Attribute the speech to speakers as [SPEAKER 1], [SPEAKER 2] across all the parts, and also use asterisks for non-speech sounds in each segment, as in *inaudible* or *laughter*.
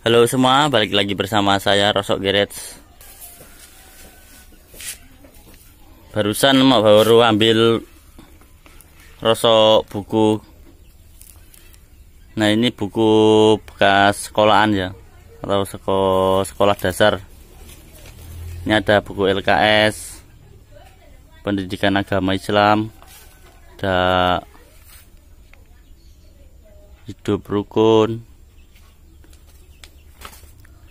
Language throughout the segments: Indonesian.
[SPEAKER 1] Halo semua, balik lagi bersama saya Rosok Gerets. Barusan mau baru ambil rosok buku. Nah, ini buku bekas sekolahan ya atau sekolah, sekolah dasar. Ini ada buku LKS Pendidikan Agama Islam. Ada hidup rukun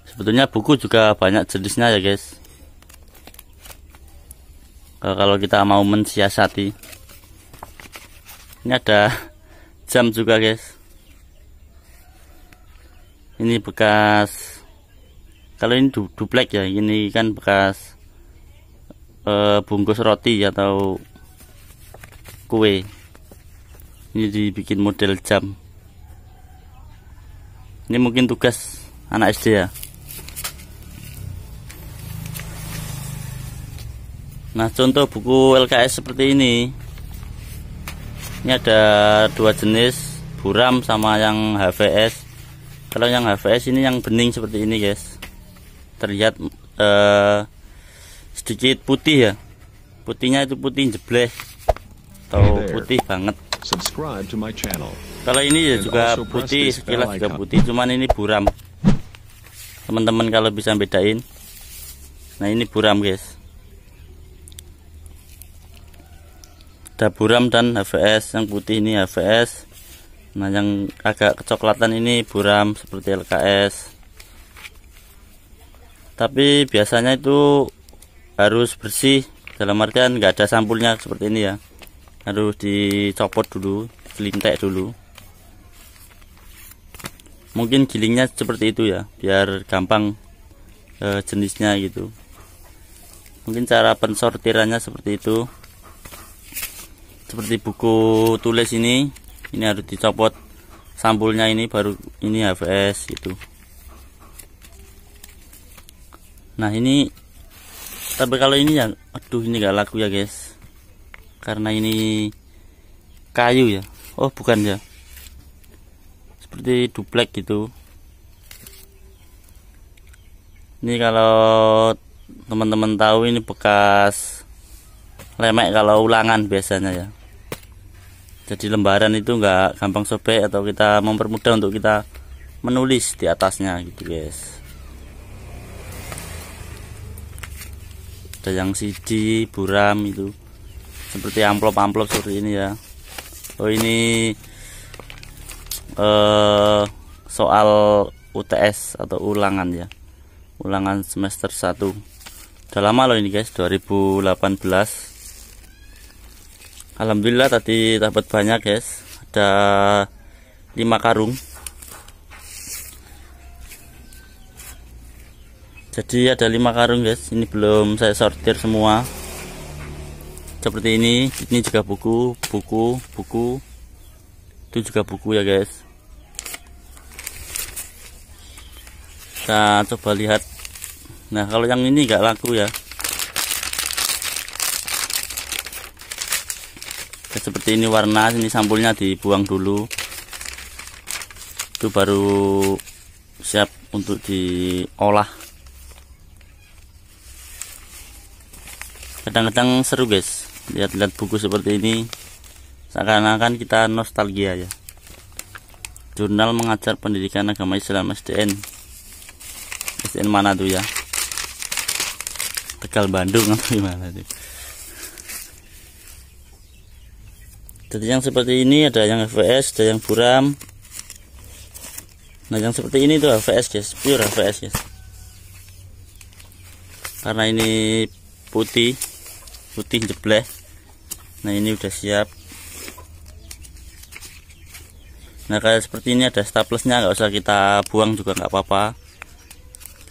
[SPEAKER 1] sebetulnya buku juga banyak jenisnya ya guys kalau kita mau mensiasati ini ada *laughs* jam juga guys ini bekas kalau ini du duplek ya ini kan bekas e, bungkus roti atau kue ini dibikin model jam ini mungkin tugas anak SD ya Nah contoh buku LKS seperti ini Ini ada dua jenis Buram sama yang HVS Kalau yang HVS ini yang bening seperti ini guys Terlihat eh, sedikit putih ya Putihnya itu putih jebleh Atau putih banget Kalau ini ya juga putih Sekilas juga putih Cuman ini buram Teman-teman kalau bisa bedain Nah ini buram guys ada buram dan HVS yang putih ini HVS nah yang agak kecoklatan ini buram seperti LKS tapi biasanya itu harus bersih dalam artian nggak ada sampulnya seperti ini ya harus dicopot dulu kelintek dulu mungkin gilingnya seperti itu ya biar gampang e, jenisnya gitu mungkin cara pensortirannya seperti itu seperti buku tulis ini ini harus dicopot sampulnya ini baru ini HVS itu nah ini tapi kalau ini yang aduh ini gak laku ya guys karena ini kayu ya oh bukan ya seperti duplek gitu ini kalau teman-teman tahu ini bekas lemek kalau ulangan biasanya ya jadi lembaran itu enggak gampang sobek atau kita mempermudah untuk kita menulis di atasnya gitu guys ada yang siji buram itu seperti amplop-amplop seperti ini ya oh ini eh, soal UTS atau ulangan ya ulangan semester 1 udah lama loh ini guys 2018 Alhamdulillah tadi dapat banyak guys ada 5 karung jadi ada 5 karung guys ini belum saya sortir semua seperti ini ini juga buku buku buku itu juga buku ya guys kita coba lihat nah kalau yang ini nggak laku ya seperti ini warna ini sampulnya dibuang dulu itu baru siap untuk diolah kadang-kadang seru guys lihat-lihat buku seperti ini seakan-akan kita nostalgia ya jurnal mengajar pendidikan agama Islam SDN SDN mana tuh ya Tegal Bandung atau gimana tuh jadi yang seperti ini ada yang FVS, ada yang buram nah yang seperti ini tuh FVS, guys pure FVS guys karena ini putih putih jebleh nah ini udah siap nah kayak seperti ini ada staplesnya nggak usah kita buang juga nggak apa-apa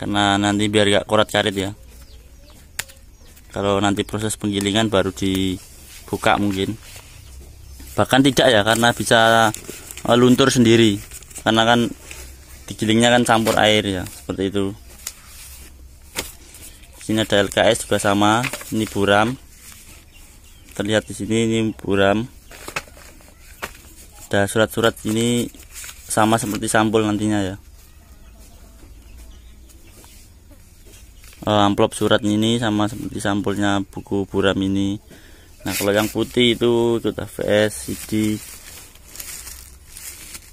[SPEAKER 1] karena nanti biar nggak korat carit ya kalau nanti proses penggilingan baru dibuka mungkin bahkan tidak ya karena bisa eh, luntur sendiri karena kan digilingnya kan campur air ya seperti itu sini ada LKS juga sama ini buram terlihat di sini ini buram ada surat-surat ini sama seperti sampul nantinya ya eh, amplop surat ini sama seperti sampulnya buku buram ini nah kalau yang putih itu itu AVS CD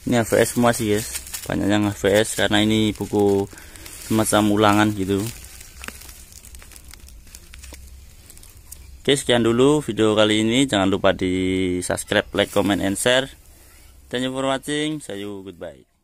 [SPEAKER 1] ini AVS semua sih guys banyak yang AVS karena ini buku semacam ulangan gitu Oke sekian dulu video kali ini jangan lupa di subscribe like comment and share thank you for watching see goodbye